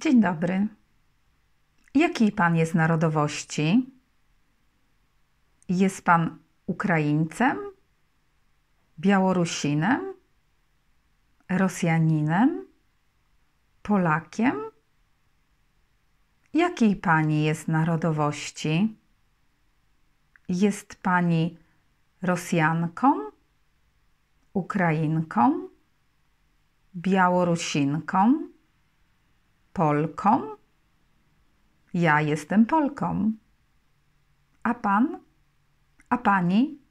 Dzień dobry. Jakiej pan jest narodowości? Jest pan Ukraińcem? Białorusinem? Rosjaninem? Polakiem? Jakiej pani jest narodowości? Jest pani Rosjanką? Ukrainką? Białorusinką? Polką? Ja jestem Polką. A pan? A pani?